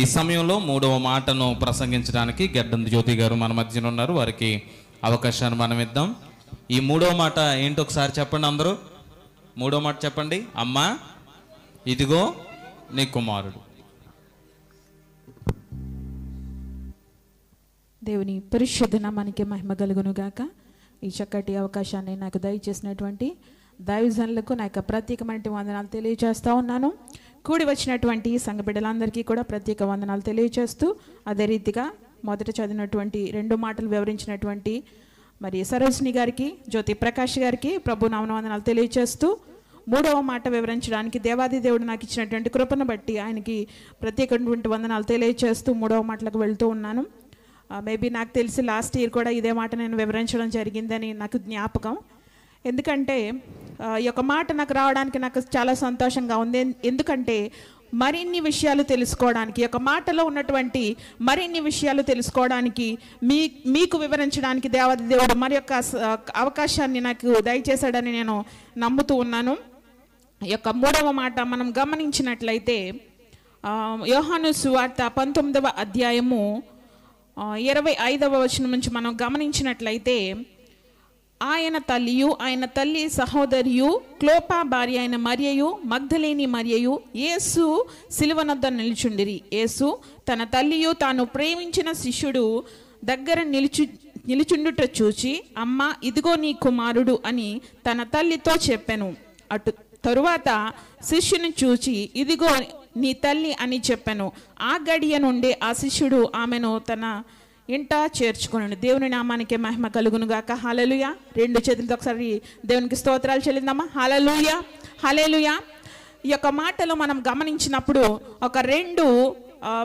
ఈ సమయంలో మూడవ మాటను ప్రసంగించడానికి గడ్డం జ్యోతి గారు మన మధ్యన ఉన్నారు వారికి అవకాశాన్ని మనం ఇద్దాం ఈ మూడవ మాట ఏంటో ఒకసారి చెప్పండి అందరూ మూడవ మాట చెప్పండి అమ్మా ఇదిగో నీ కుమారుడు దేవుని పరిశుద్ధన మనకి మహిమ కలుగును గాక ఈ చక్కటి అవకాశాన్ని నాకు దయచేసినటువంటి దైవజనులకు నా యొక్క ప్రత్యేకమైన వందనాలు తెలియజేస్తూ ఉన్నాను కూడి వచ్చినటువంటి సంఘ బిడ్డలందరికీ కూడా ప్రత్యేక వందనాలు తెలియచేస్తూ అదే రీతిగా మొదట చదివినటువంటి రెండు మాటలు వివరించినటువంటి మరి సరోజిని గారికి జ్యోతి ప్రకాష్ గారికి ప్రభు నామనవందనాలు తెలియచేస్తూ మూడవ మాట వివరించడానికి దేవాది దేవుడు నాకు ఇచ్చినటువంటి కృపను బట్టి ఆయనకి ప్రత్యేకటువంటి వందనాలు తెలియచేస్తూ మూడవ మాటలకు వెళ్తూ ఉన్నాను మేబీ నాకు తెలిసి లాస్ట్ ఇయర్ కూడా ఇదే మాట నేను వివరించడం జరిగిందని నాకు జ్ఞాపకం ఎందుకంటే ఈ యొక్క మాట నాకు రావడానికి నాకు చాలా సంతోషంగా ఉంది ఎందుకంటే మరిన్ని విషయాలు తెలుసుకోవడానికి ఒక మాటలో ఉన్నటువంటి మరిన్ని విషయాలు తెలుసుకోవడానికి మీ మీకు వివరించడానికి దేవాది దేవుడు మరి యొక్క అవకాశాన్ని నాకు దయచేశాడని నేను నమ్ముతూ ఉన్నాను యొక్క మూడవ మాట మనం గమనించినట్లయితే యోహాను సువార్త పంతొమ్మిదవ అధ్యాయము ఇరవై ఐదవ వచనం నుంచి మనం గమనించినట్లయితే ఆయన తల్లియు ఆయన తల్లి సహోదరియు క్లోపా భార్య అయిన మరియయు మగ్ధలేని మరియయు యేసు సిలువనొద్ద నిలుచుండిరి యేసు తన తల్లియు తాను ప్రేమించిన శిష్యుడు దగ్గర నిలుచు నిలుచుండుట చూచి అమ్మ ఇదిగో నీ కుమారుడు అని తన తల్లితో చెప్పాను అటు తరువాత శిష్యుని చూచి ఇదిగో నీ తల్లి అని చెప్పాను ఆ గడియ నుండి ఆ శిష్యుడు ఆమెను తన ఇంట చేర్చుకుని దేవుని నామానికి మహిమ గాక హాలలుయ రెండు చేతులతో ఒకసారి దేవునికి స్తోత్రాలు చెల్లిందమ్మా హలలుయ హలేలుయ ఈ యొక్క మాటలు మనం గమనించినప్పుడు ఒక రెండు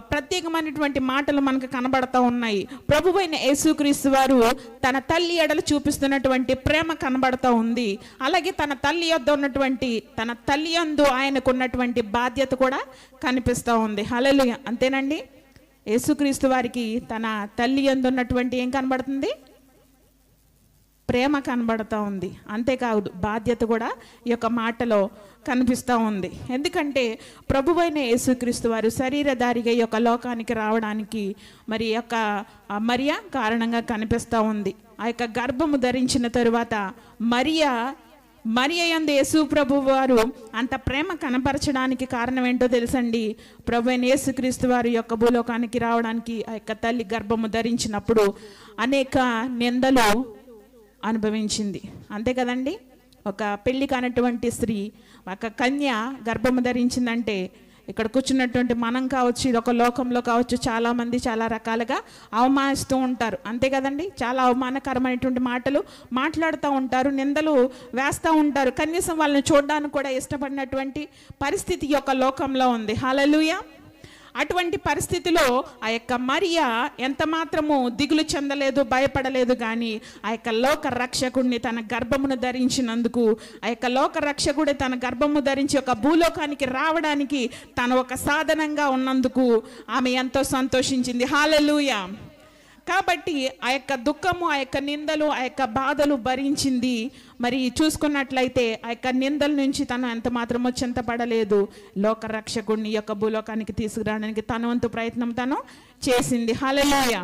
ప్రత్యేకమైనటువంటి మాటలు మనకు కనబడతా ఉన్నాయి ప్రభువైన యేసుక్రీస్తు వారు తన తల్లి ఎడలు చూపిస్తున్నటువంటి ప్రేమ కనబడతా ఉంది అలాగే తన తల్లి యొద్ ఉన్నటువంటి తన తల్లి అందు ఆయనకున్నటువంటి బాధ్యత కూడా కనిపిస్తూ ఉంది హలలు అంతేనండి యేసుక్రీస్తు వారికి తన తల్లి ఎందున్నటువంటి ఏం కనబడుతుంది ప్రేమ కనబడుతూ ఉంది అంతేకాదు బాధ్యత కూడా ఈ యొక్క మాటలో కనిపిస్తూ ఉంది ఎందుకంటే ప్రభువైన యేసుక్రీస్తు వారు శరీరధారిగా ఈ యొక్క లోకానికి రావడానికి మరి యొక్క మరియా కారణంగా కనిపిస్తూ ఉంది ఆ యొక్క గర్భము ధరించిన తరువాత మరియా మరి అయ్యంది యేసు ప్రభు వారు అంత ప్రేమ కనపరచడానికి కారణం ఏంటో తెలుసండి ప్రభు అయిన యేసుక్రీస్తు వారి యొక్క భూలోకానికి రావడానికి ఆ యొక్క తల్లి గర్భము ధరించినప్పుడు అనేక నిందలు అనుభవించింది అంతే కదండి ఒక పెళ్లి కానటువంటి స్త్రీ ఒక కన్య గర్భము ధరించిందంటే ఇక్కడ కూర్చున్నటువంటి మనం కావచ్చు ఇది ఒక లోకంలో కావచ్చు చాలామంది చాలా రకాలుగా అవమానిస్తూ ఉంటారు అంతే కదండి చాలా అవమానకరమైనటువంటి మాటలు మాట్లాడుతూ ఉంటారు నిందలు వేస్తూ ఉంటారు కనీసం వాళ్ళని చూడడానికి కూడా ఇష్టపడినటువంటి పరిస్థితి యొక్క లోకంలో ఉంది హాలలుయా అటువంటి పరిస్థితిలో ఆ యొక్క మరియా ఎంత మాత్రము దిగులు చెందలేదు భయపడలేదు కానీ ఆ యొక్క లోక రక్షకుడిని తన గర్భమును ధరించినందుకు ఆ యొక్క లోక రక్షకుడు తన గర్భము ధరించి ఒక భూలోకానికి రావడానికి తను ఒక సాధనంగా ఉన్నందుకు ఆమె ఎంతో సంతోషించింది హాలలుయా కాబట్టి ఆ యొక్క దుఃఖము ఆ యొక్క నిందలు ఆ యొక్క బాధలు భరించింది మరి చూసుకున్నట్లయితే ఆ యొక్క నిందల నుంచి తను ఎంత మాత్రమో చింతపడలేదు లోక రక్షకుడిని యొక్క భూలోకానికి తీసుకురావడానికి తన వంతు ప్రయత్నం తను చేసింది హలలోయ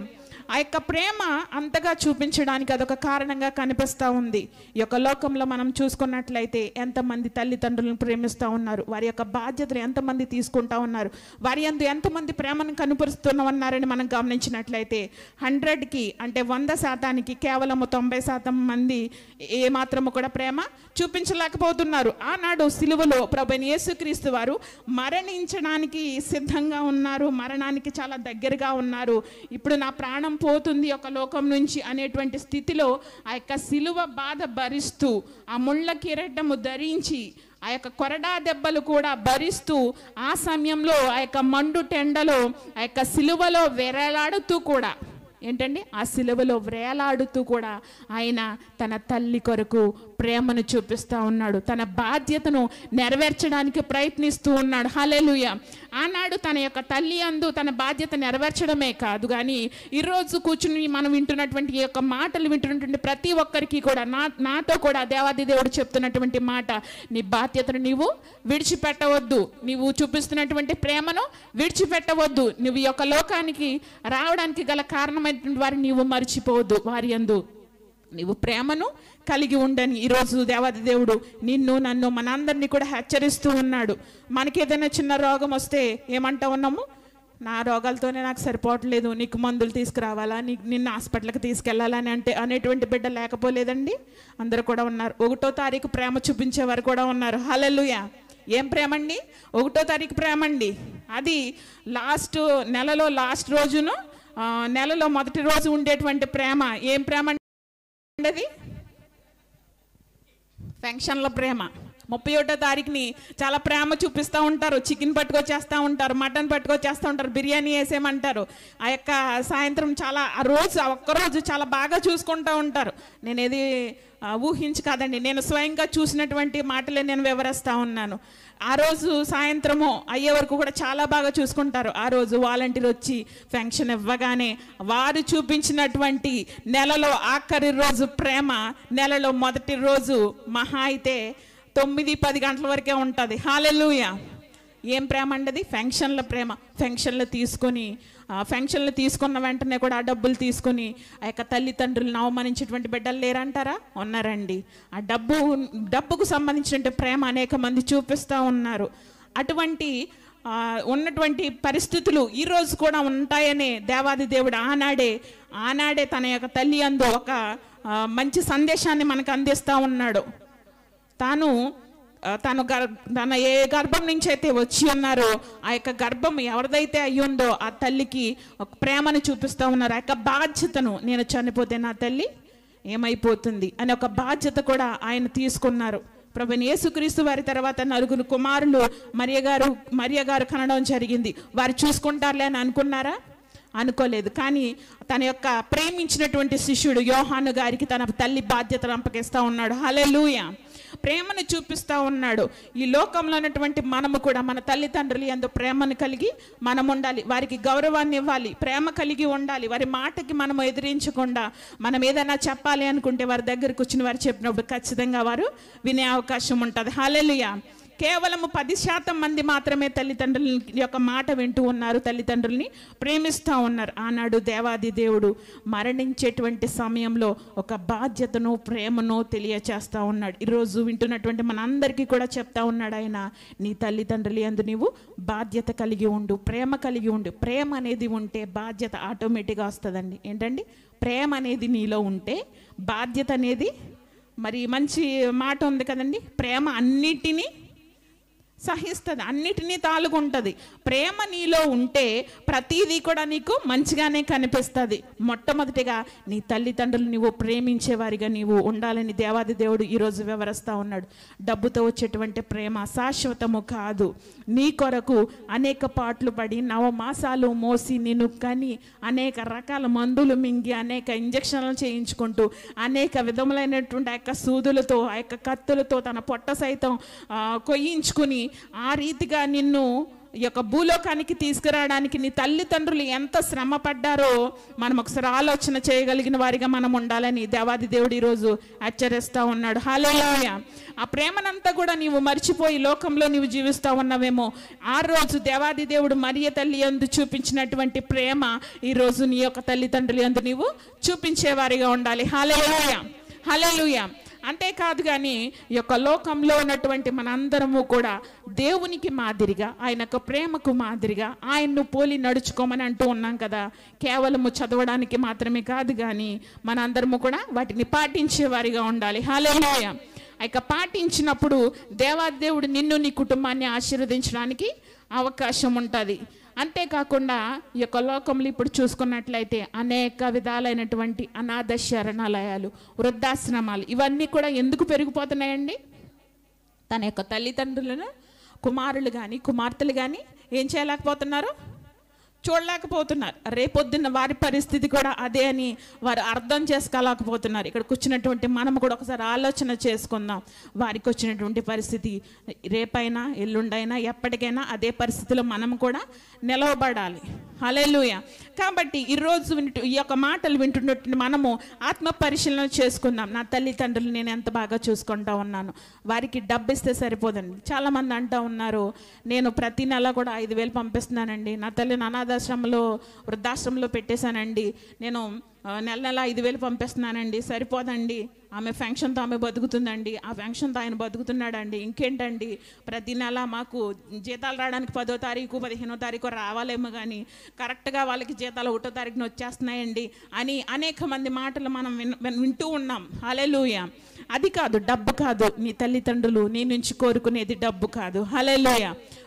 ఆ యొక్క ప్రేమ అంతగా చూపించడానికి అదొక కారణంగా కనిపిస్తూ ఉంది ఈ యొక్క లోకంలో మనం చూసుకున్నట్లయితే ఎంతమంది తల్లిదండ్రులను ప్రేమిస్తూ ఉన్నారు వారి యొక్క బాధ్యతలు ఎంతమంది తీసుకుంటూ ఉన్నారు వారి అందు ఎంతమంది ప్రేమను కనుపరుస్తూ ఉన్నారని మనం గమనించినట్లయితే హండ్రెడ్కి అంటే వంద శాతానికి కేవలము తొంభై శాతం మంది ఏమాత్రము కూడా ప్రేమ చూపించలేకపోతున్నారు ఆనాడు సిలువలో ప్రభుని యేసుక్రీస్తు వారు మరణించడానికి సిద్ధంగా ఉన్నారు మరణానికి చాలా దగ్గరగా ఉన్నారు ఇప్పుడు నా ప్రాణం ప్రాణం పోతుంది ఒక లోకం నుంచి అనేటువంటి స్థితిలో ఆ యొక్క సిలువ బాధ భరిస్తూ ఆ ముళ్ళ కిరటము ధరించి ఆ యొక్క కొరడా దెబ్బలు కూడా భరిస్తూ ఆ సమయంలో ఆ యొక్క మండు టెండలో ఆ యొక్క సిలువలో వెరలాడుతూ కూడా ఏంటండి ఆ సిలువలో వేలాడుతూ కూడా ఆయన తన తల్లి కొరకు ప్రేమను చూపిస్తూ ఉన్నాడు తన బాధ్యతను నెరవేర్చడానికి ప్రయత్నిస్తూ ఉన్నాడు హలేలుయ ఆనాడు తన యొక్క తల్లి అందు తన బాధ్యత నెరవేర్చడమే కాదు కానీ ఈరోజు కూర్చుని మనం వింటున్నటువంటి ఈ యొక్క మాటలు వింటున్నటువంటి ప్రతి ఒక్కరికి కూడా నా నాతో కూడా దేవాది దేవుడు చెప్తున్నటువంటి మాట నీ బాధ్యతను నీవు విడిచిపెట్టవద్దు నీవు చూపిస్తున్నటువంటి ప్రేమను విడిచిపెట్టవద్దు నువ్వు యొక్క లోకానికి రావడానికి గల కారణమైనటువంటి వారిని నీవు మర్చిపోవద్దు వారి అందు నీవు ప్రేమను కలిగి ఉండని ఈరోజు దేవాది దేవుడు నిన్ను నన్ను మనందరినీ కూడా హెచ్చరిస్తూ ఉన్నాడు మనకేదైనా చిన్న రోగం వస్తే ఏమంటా ఉన్నాము నా రోగాలతోనే నాకు సరిపోవట్లేదు నీకు మందులు తీసుకురావాలా నీకు నిన్ను హాస్పిటల్కి తీసుకెళ్ళాలని అంటే అనేటువంటి బిడ్డ లేకపోలేదండి అందరు కూడా ఉన్నారు ఒకటో తారీఖు ప్రేమ చూపించేవారు కూడా ఉన్నారు హలలుయ ఏం ప్రేమ అండి ఒకటో తారీఖు ప్రేమ అండి అది లాస్ట్ నెలలో లాస్ట్ రోజును నెలలో మొదటి రోజు ఉండేటువంటి ప్రేమ ఏం ప్రేమ ఉండేది ఫంక్షన్ల ప్రేమ ముప్పై ఒకటో తారీఖుని చాలా ప్రేమ చూపిస్తూ ఉంటారు చికెన్ పట్టుకొచ్చేస్తూ ఉంటారు మటన్ పట్టుకొచ్చేస్తూ ఉంటారు బిర్యానీ వేసేయమంటారు ఆ యొక్క సాయంత్రం చాలా ఆ రోజు ఒక్కరోజు చాలా బాగా చూసుకుంటూ ఉంటారు నేనేది ఊహించు కాదండి నేను స్వయంగా చూసినటువంటి మాటలే నేను వివరిస్తూ ఉన్నాను ఆ రోజు సాయంత్రము అయ్యే వరకు కూడా చాలా బాగా చూసుకుంటారు ఆ రోజు వాలంటీర్ వచ్చి ఫంక్షన్ ఇవ్వగానే వారు చూపించినటువంటి నెలలో ఆఖరి రోజు ప్రేమ నెలలో మొదటి రోజు మహా అయితే తొమ్మిది పది గంటల వరకే ఉంటుంది హాలెలుయా ఏం ప్రేమ అండది ఫెంక్షన్ల ప్రేమ ఫెంక్షన్లు తీసుకొని ఫెంక్షన్లు తీసుకున్న వెంటనే కూడా ఆ డబ్బులు తీసుకొని ఆ యొక్క తల్లిదండ్రులను అవమానించేటువంటి బిడ్డలు లేరంటారా ఉన్నారండి ఆ డబ్బు డబ్బుకు సంబంధించిన ప్రేమ అనేక మంది చూపిస్తూ ఉన్నారు అటువంటి ఉన్నటువంటి పరిస్థితులు ఈరోజు కూడా ఉంటాయనే దేవాది దేవుడు ఆనాడే ఆనాడే తన యొక్క తల్లి అందు ఒక మంచి సందేశాన్ని మనకు అందిస్తూ ఉన్నాడు తాను తను గర్ తన ఏ గర్భం నుంచి అయితే వచ్చి ఉన్నారో ఆ యొక్క గర్భం ఎవరిదైతే అయ్యుందో ఆ తల్లికి ఒక ప్రేమను చూపిస్తూ ఉన్నారు ఆ యొక్క బాధ్యతను నేను చనిపోతే నా తల్లి ఏమైపోతుంది అనే ఒక బాధ్యత కూడా ఆయన తీసుకున్నారు ప్రభుని యేసుక్రీస్తు వారి తర్వాత నలుగురు కుమారులు మరియ గారు మరియ గారు కనడం జరిగింది వారు చూసుకుంటారులే అని అనుకున్నారా అనుకోలేదు కానీ తన యొక్క ప్రేమించినటువంటి శిష్యుడు యోహాను గారికి తన తల్లి బాధ్యతను అంపకిస్తూ ఉన్నాడు హలే ప్రేమను చూపిస్తూ ఉన్నాడు ఈ లోకంలో ఉన్నటువంటి మనము కూడా మన తల్లిదండ్రులు ఎందు ప్రేమను కలిగి మనం ఉండాలి వారికి గౌరవాన్ని ఇవ్వాలి ప్రేమ కలిగి ఉండాలి వారి మాటకి మనం ఎదిరించకుండా మనం ఏదైనా చెప్పాలి అనుకుంటే వారి దగ్గర కూర్చుని వారు చెప్పినప్పుడు ఖచ్చితంగా వారు వినే అవకాశం ఉంటుంది హాలెలుయా కేవలం పది శాతం మంది మాత్రమే తల్లిదండ్రుల యొక్క మాట వింటూ ఉన్నారు తల్లిదండ్రుల్ని ప్రేమిస్తూ ఉన్నారు ఆనాడు దేవాది దేవుడు మరణించేటువంటి సమయంలో ఒక బాధ్యతను ప్రేమను తెలియచేస్తూ ఉన్నాడు ఈరోజు వింటున్నటువంటి మనందరికీ కూడా చెప్తా ఉన్నాడు ఆయన నీ తల్లిదండ్రులు అందు నీవు బాధ్యత కలిగి ఉండు ప్రేమ కలిగి ఉండు ప్రేమ అనేది ఉంటే బాధ్యత ఆటోమేటిక్గా వస్తుందండి ఏంటండి ప్రేమ అనేది నీలో ఉంటే బాధ్యత అనేది మరి మంచి మాట ఉంది కదండి ప్రేమ అన్నిటినీ సహిస్తుంది అన్నిటినీ తాలుగుంటుంది ప్రేమ నీలో ఉంటే ప్రతీది కూడా నీకు మంచిగానే కనిపిస్తుంది మొట్టమొదటిగా నీ తల్లిదండ్రులు నువ్వు ప్రేమించేవారిగా నీవు ఉండాలని దేవాది దేవుడు ఈరోజు వివరిస్తూ ఉన్నాడు డబ్బుతో వచ్చేటువంటి ప్రేమ శాశ్వతము కాదు నీ కొరకు అనేక పాటలు పడి నవమాసాలు మోసి నిన్ను కని అనేక రకాల మందులు మింగి అనేక ఇంజక్షన్లు చేయించుకుంటూ అనేక విధములైనటువంటి ఆ యొక్క సూదులతో ఆ యొక్క కత్తులతో తన పొట్ట సైతం కొయ్యించుకుని ఆ రీతిగా నిన్ను ఈ యొక్క భూలోకానికి తీసుకురావడానికి నీ తల్లిదండ్రులు ఎంత శ్రమ పడ్డారో మనం ఒకసారి ఆలోచన చేయగలిగిన వారిగా మనం ఉండాలని దేవాది దేవుడు ఈరోజు హెచ్చరిస్తూ ఉన్నాడు హాలోయ ఆ ప్రేమనంతా కూడా నీవు మర్చిపోయి లోకంలో నీవు జీవిస్తూ ఉన్నావేమో ఆ రోజు దేవాది దేవుడు మరియ తల్లి ఎందు చూపించినటువంటి ప్రేమ ఈరోజు నీ యొక్క తల్లిదండ్రులు ఎందు నీవు చూపించేవారిగా ఉండాలి హాలలోయ హలలుయ అంతేకాదు కానీ ఈ యొక్క లోకంలో ఉన్నటువంటి మనందరము కూడా దేవునికి మాదిరిగా ఆయన యొక్క ప్రేమకు మాదిరిగా ఆయన్ను పోలి నడుచుకోమని అంటూ ఉన్నాం కదా కేవలము చదవడానికి మాత్రమే కాదు కానీ మనందరము కూడా వాటిని పాటించేవారిగా ఉండాలి హాలేయ ఆ పాటించినప్పుడు దేవాదేవుడు నిన్ను నీ కుటుంబాన్ని ఆశీర్వదించడానికి అవకాశం ఉంటుంది అంతేకాకుండా ఈ యొక్క లోకంలో ఇప్పుడు చూసుకున్నట్లయితే అనేక విధాలైనటువంటి అనాథ శరణాలయాలు వృద్ధాశ్రమాలు ఇవన్నీ కూడా ఎందుకు పెరిగిపోతున్నాయండి తన యొక్క తల్లిదండ్రులను కుమారులు కానీ కుమార్తెలు కానీ ఏం చేయలేకపోతున్నారు చూడలేకపోతున్నారు రేపొద్దున్న వారి పరిస్థితి కూడా అదే అని వారు అర్థం చేసుకోలేకపోతున్నారు ఇక్కడ కూర్చున్నటువంటి మనం కూడా ఒకసారి ఆలోచన చేసుకుందాం వారికి వచ్చినటువంటి పరిస్థితి రేపైనా ఎల్లుండైనా ఎప్పటికైనా అదే పరిస్థితిలో మనం కూడా నిలవబడాలి అలెలుయ కాబట్టి ఈరోజు వింటు ఈ యొక్క మాటలు వింటున్నట్టు మనము ఆత్మ పరిశీలన చేసుకుందాం నా తల్లిదండ్రులు నేను ఎంత బాగా చూసుకుంటా ఉన్నాను వారికి డబ్బు ఇస్తే సరిపోదండి చాలామంది అంటూ ఉన్నారు నేను ప్రతి నెల కూడా ఐదు వేలు పంపిస్తున్నానండి నా తల్లి అనాథ అనాథాశ్రమంలో వృద్ధాశ్రమంలో పెట్టేశానండి నేను నెల నెల ఐదు వేలు పంపిస్తున్నానండి సరిపోదండి ఆమె ఫంక్షన్తో ఆమె బతుకుతుందండి ఆ ఫంక్షన్తో ఆయన బతుకుతున్నాడండి ఇంకేంటండి ప్రతి నెల మాకు జీతాలు రావడానికి పదో తారీఖు పదిహేనో తారీఖు రావాలేమో కానీ కరెక్ట్గా వాళ్ళకి జీతాలు ఒకటో తారీఖున వచ్చేస్తున్నాయండి అని అనేక మంది మాటలు మనం వింటూ ఉన్నాం అలెలుయ అది కాదు డబ్బు కాదు నీ తల్లిదండ్రులు నీ నుంచి కోరుకునేది డబ్బు కాదు హలలోయ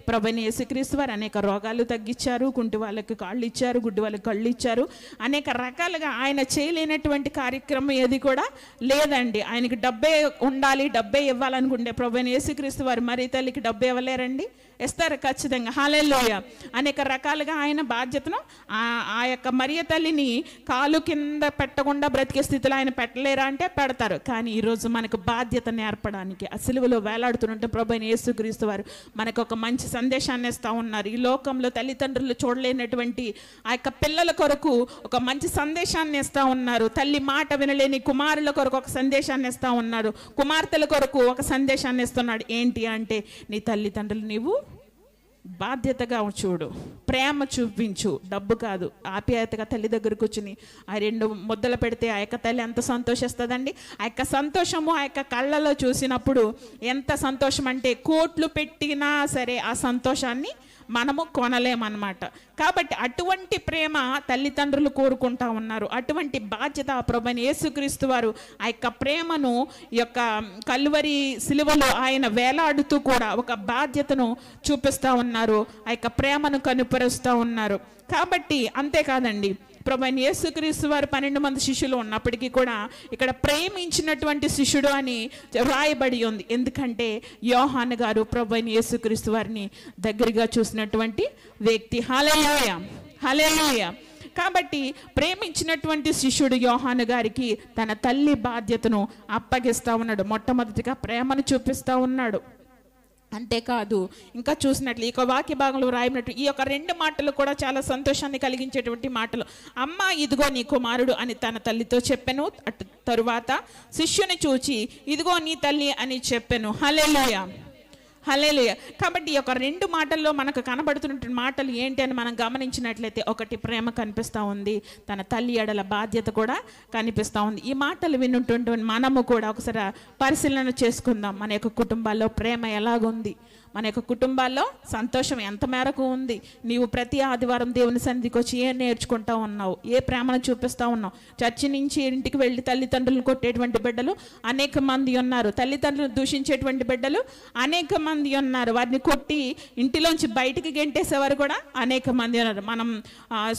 ప్రభుని యేసుక్రీస్తు వారు అనేక రోగాలు తగ్గించారు కుంటి వాళ్ళకి కాళ్ళు ఇచ్చారు గుడ్డి వాళ్ళకి కళ్ళు ఇచ్చారు అనేక రకాలుగా ఆయన చేయలేనటువంటి కార్యక్రమం ఏది కూడా లేదండి ఆయనకి డబ్బే ఉండాలి డబ్బే ఇవ్వాలనుకుంటే ప్రభుని యేసుక్రీస్తు వారు మరీ తల్లికి డబ్బే ఇవ్వలేరండి ఇస్తారు ఖచ్చితంగా హాలెల్లోయ అనేక రకాలుగా ఆయన బాధ్యతను ఆ యొక్క మరియ తల్లిని కాలు కింద పెట్టకుండా బ్రతికే స్థితిలో ఆయన పెట్టలేరా అంటే పెడతారు కానీ ఈరోజు మనకు బాధ్యత నేర్పడానికి ఆ సిలువలో వేలాడుతుంటే ప్రభు యేసుక్రీస్తు వారు మనకు ఒక మంచి సందేశాన్ని ఇస్తూ ఉన్నారు ఈ లోకంలో తల్లిదండ్రులు చూడలేనటువంటి ఆ యొక్క పిల్లల కొరకు ఒక మంచి సందేశాన్ని ఇస్తూ ఉన్నారు తల్లి మాట వినలేని కుమారుల కొరకు ఒక సందేశాన్ని ఇస్తూ ఉన్నారు కుమార్తెల కొరకు ఒక సందేశాన్ని ఇస్తున్నాడు ఏంటి అంటే నీ తల్లిదండ్రులు నీవు బాధ్యతగా చూడు ప్రేమ చూపించు డబ్బు కాదు ఆప్యాయతగా తల్లి దగ్గరకు వచ్చి ఆ రెండు ముద్దలు పెడితే ఆ యొక్క తల్లి ఎంత సంతోషిస్తుందండి ఆ యొక్క సంతోషము ఆ యొక్క కళ్ళలో చూసినప్పుడు ఎంత సంతోషం అంటే కోట్లు పెట్టినా సరే ఆ సంతోషాన్ని మనము కొనలేమన్నమాట కాబట్టి అటువంటి ప్రేమ తల్లిదండ్రులు కోరుకుంటా ఉన్నారు అటువంటి బాధ్యత ప్రభుని యేసుక్రీస్తు వారు ఆ యొక్క ప్రేమను యొక్క కల్వరి సిలువలో ఆయన వేలాడుతూ కూడా ఒక బాధ్యతను చూపిస్తూ ఉన్నారు ఉన్నారు ఆ యొక్క ప్రేమను కనుపరుస్తూ ఉన్నారు కాబట్టి అంతేకాదండి ప్రభైన యేసుక్రీస్తు వారు పన్నెండు మంది శిష్యులు ఉన్నప్పటికీ కూడా ఇక్కడ ప్రేమించినటువంటి శిష్యుడు అని వ్రాయబడి ఉంది ఎందుకంటే యోహాన్ గారు ప్రభైన యేసుక్రీస్తు వారిని దగ్గరగా చూసినటువంటి వ్యక్తి హలేయ హలేయ కాబట్టి ప్రేమించినటువంటి శిష్యుడు యోహాను గారికి తన తల్లి బాధ్యతను అప్పగిస్తూ ఉన్నాడు మొట్టమొదటిగా ప్రేమను చూపిస్తూ ఉన్నాడు అంతేకాదు ఇంకా చూసినట్లు ఈ యొక్క వాక్య భాగంలో రాయబడినట్టు ఈ యొక్క రెండు మాటలు కూడా చాలా సంతోషాన్ని కలిగించేటువంటి మాటలు అమ్మ ఇదిగో నీ కుమారుడు అని తన తల్లితో చెప్పాను అటు తరువాత శిష్యుని చూచి ఇదిగో నీ తల్లి అని చెప్పాను హలే హలేలుయ కాబట్టి ఈ రెండు మాటల్లో మనకు కనబడుతున్నటువంటి మాటలు ఏంటి అని మనం గమనించినట్లయితే ఒకటి ప్రేమ కనిపిస్తూ ఉంది తన తల్లి ఎడల బాధ్యత కూడా కనిపిస్తూ ఉంది ఈ మాటలు వినుంటుంటే మనము కూడా ఒకసారి పరిశీలన చేసుకుందాం మన యొక్క కుటుంబాల్లో ప్రేమ ఎలాగుంది మన యొక్క కుటుంబాల్లో సంతోషం ఎంత మేరకు ఉంది నీవు ప్రతి ఆదివారం దేవుని సన్నిధికి వచ్చి ఏం నేర్చుకుంటా ఉన్నావు ఏ ప్రేమను చూపిస్తూ ఉన్నావు చర్చి నుంచి ఇంటికి వెళ్ళి తల్లిదండ్రులను కొట్టేటువంటి బిడ్డలు అనేక మంది ఉన్నారు తల్లిదండ్రులు దూషించేటువంటి బిడ్డలు అనేక మంది ఉన్నారు వారిని కొట్టి ఇంటిలోంచి బయటికి గెంటేసేవారు కూడా అనేక మంది ఉన్నారు మనం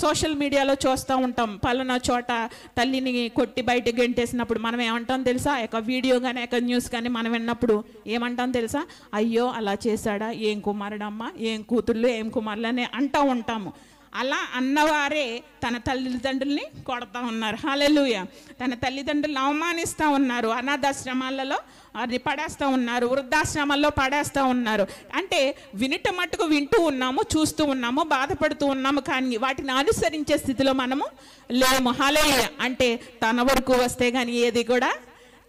సోషల్ మీడియాలో చూస్తూ ఉంటాం పలానా చోట తల్లిని కొట్టి బయటికి గెంటేసినప్పుడు మనం ఏమంటాం తెలుసా యొక్క వీడియో కానీ యొక్క న్యూస్ కానీ మనం విన్నప్పుడు ఏమంటాం తెలుసా అయ్యో అలా చేసి చేశాడా ఏం కుమారుడమ్మా ఏం కూతుళ్ళు ఏం కుమారులు అని అంటూ ఉంటాము అలా అన్నవారే తన తల్లిదండ్రుల్ని కొడతా ఉన్నారు హాలెలుయ తన తల్లిదండ్రులను అవమానిస్తూ ఉన్నారు అనాథాశ్రమాలలో వారిని పడేస్తూ ఉన్నారు వృద్ధాశ్రమాల్లో పడేస్తూ ఉన్నారు అంటే వినట మట్టుకు వింటూ ఉన్నాము చూస్తూ ఉన్నాము బాధపడుతూ ఉన్నాము కానీ వాటిని అనుసరించే స్థితిలో మనము లేము హాలయ్య అంటే తన వరకు వస్తే కానీ ఏది కూడా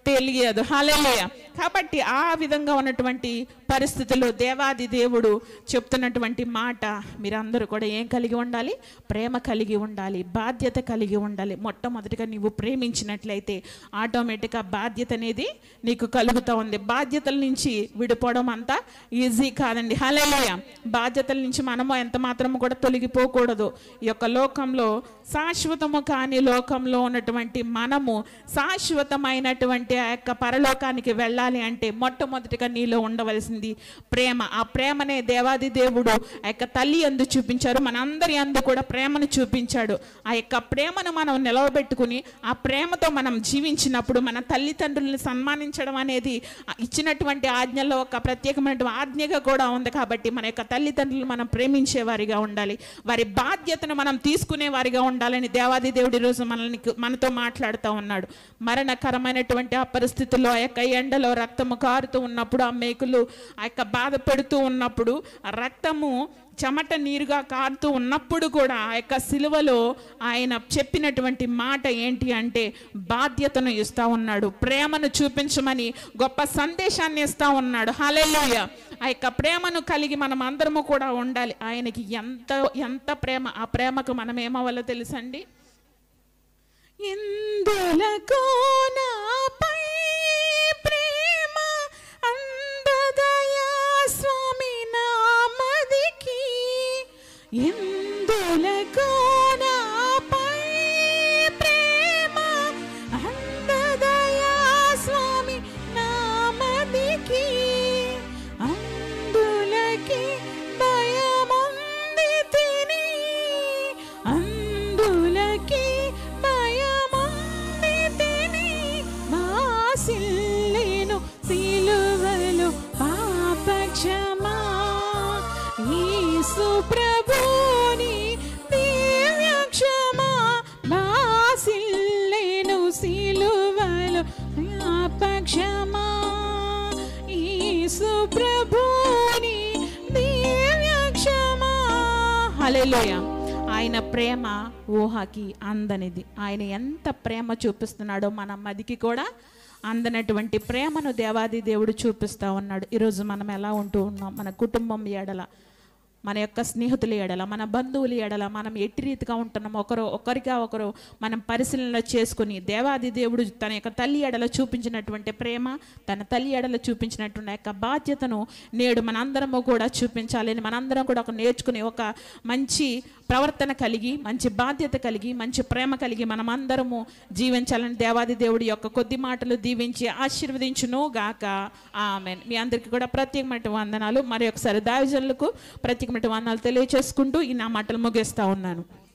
తెలియదు హలయ కాబట్టి ఆ విధంగా ఉన్నటువంటి పరిస్థితుల్లో దేవాది దేవుడు చెప్తున్నటువంటి మాట మీరందరూ కూడా ఏం కలిగి ఉండాలి ప్రేమ కలిగి ఉండాలి బాధ్యత కలిగి ఉండాలి మొట్టమొదటిగా నీవు ప్రేమించినట్లయితే ఆటోమేటిక్గా బాధ్యత అనేది నీకు కలుగుతూ ఉంది బాధ్యతల నుంచి విడిపోవడం అంతా ఈజీ కాదండి హలయ బాధ్యతల నుంచి మనము ఎంత మాత్రము కూడా తొలగిపోకూడదు ఈ యొక్క లోకంలో శాశ్వతము కాని లోకంలో ఉన్నటువంటి మనము శాశ్వతమైనటువంటి అంటే ఆ యొక్క పరలోకానికి వెళ్ళాలి అంటే మొట్టమొదటిగా నీలో ఉండవలసింది ప్రేమ ఆ ప్రేమనే దేవాది దేవుడు ఆ యొక్క తల్లి అందు చూపించారు మనందరి అందు కూడా ప్రేమను చూపించాడు ఆ యొక్క ప్రేమను మనం నిలవబెట్టుకుని ఆ ప్రేమతో మనం జీవించినప్పుడు మన తల్లిదండ్రులను సన్మానించడం అనేది ఇచ్చినటువంటి ఆజ్ఞలో ఒక ప్రత్యేకమైనటువంటి ఆజ్ఞగా కూడా ఉంది కాబట్టి మన యొక్క తల్లిదండ్రులు మనం ప్రేమించే వారిగా ఉండాలి వారి బాధ్యతను మనం తీసుకునే వారిగా ఉండాలని దేవాది దేవుడి రోజు మనల్ని మనతో మాట్లాడుతూ ఉన్నాడు మరణకరమైనటువంటి ఆ పరిస్థితుల్లో ఆ యొక్క ఎండలో రక్తము కారుతూ ఉన్నప్పుడు ఆ మేకులు ఆ యొక్క బాధ పెడుతూ ఉన్నప్పుడు రక్తము చెమట నీరుగా కారుతూ ఉన్నప్పుడు కూడా ఆ యొక్క సిలువలో ఆయన చెప్పినటువంటి మాట ఏంటి అంటే బాధ్యతను ఇస్తూ ఉన్నాడు ప్రేమను చూపించమని గొప్ప సందేశాన్ని ఇస్తూ ఉన్నాడు హలేలుయ ఆ యొక్క ప్రేమను కలిగి మనం అందరము కూడా ఉండాలి ఆయనకి ఎంత ఎంత ప్రేమ ఆ ప్రేమకు మనం ఏమవ్వాలో తెలుసండి ఇందులకోనా Yeah. ఆయన ప్రేమ ఊహకి అందనిది ఆయన ఎంత ప్రేమ చూపిస్తున్నాడో మన మదికి కూడా అందనటువంటి ప్రేమను దేవాది దేవుడు చూపిస్తూ ఉన్నాడు ఈరోజు మనం ఎలా ఉంటూ ఉన్నాం మన కుటుంబం ఏడల మన యొక్క స్నేహితులు ఎడల మన బంధువులు ఎడల మనం ఎట్టి రీతిగా ఉంటున్నాం ఒకరు ఒకరిగా ఒకరు మనం పరిశీలన చేసుకుని దేవాది దేవుడు తన యొక్క తల్లి ఎడల చూపించినటువంటి ప్రేమ తన తల్లి ఎడల చూపించినటువంటి యొక్క బాధ్యతను నేడు మనందరము కూడా చూపించాలని మనందరం కూడా ఒక నేర్చుకుని ఒక మంచి ప్రవర్తన కలిగి మంచి బాధ్యత కలిగి మంచి ప్రేమ కలిగి మనమందరము జీవించాలని దేవాది దేవుడి యొక్క కొద్ది మాటలు దీవించి ఆశీర్వదించును గాక ఆమె మీ అందరికీ కూడా ప్రత్యేకమైన వందనాలు మరి ఒకసారి దావిజనులకు ప్రత్యేకమైన వందనాలు తెలియచేసుకుంటూ ఈ నా మాటలు ముగిస్తూ ఉన్నాను